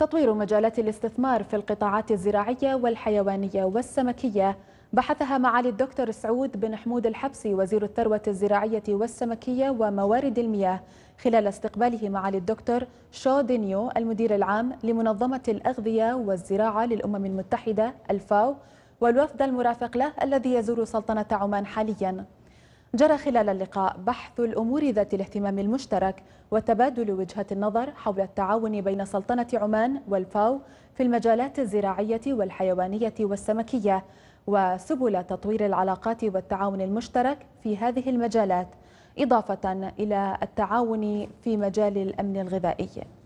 تطوير مجالات الاستثمار في القطاعات الزراعية والحيوانية والسمكية بحثها معالي الدكتور سعود بن حمود الحبسي وزير الثروة الزراعية والسمكية وموارد المياه خلال استقباله معالي الدكتور شو دينيو المدير العام لمنظمة الأغذية والزراعة للأمم المتحدة الفاو والوفد المرافق له الذي يزور سلطنة عمان حالياً جرى خلال اللقاء بحث الأمور ذات الاهتمام المشترك وتبادل وجهة النظر حول التعاون بين سلطنة عمان والفاو في المجالات الزراعية والحيوانية والسمكية وسبل تطوير العلاقات والتعاون المشترك في هذه المجالات إضافة إلى التعاون في مجال الأمن الغذائي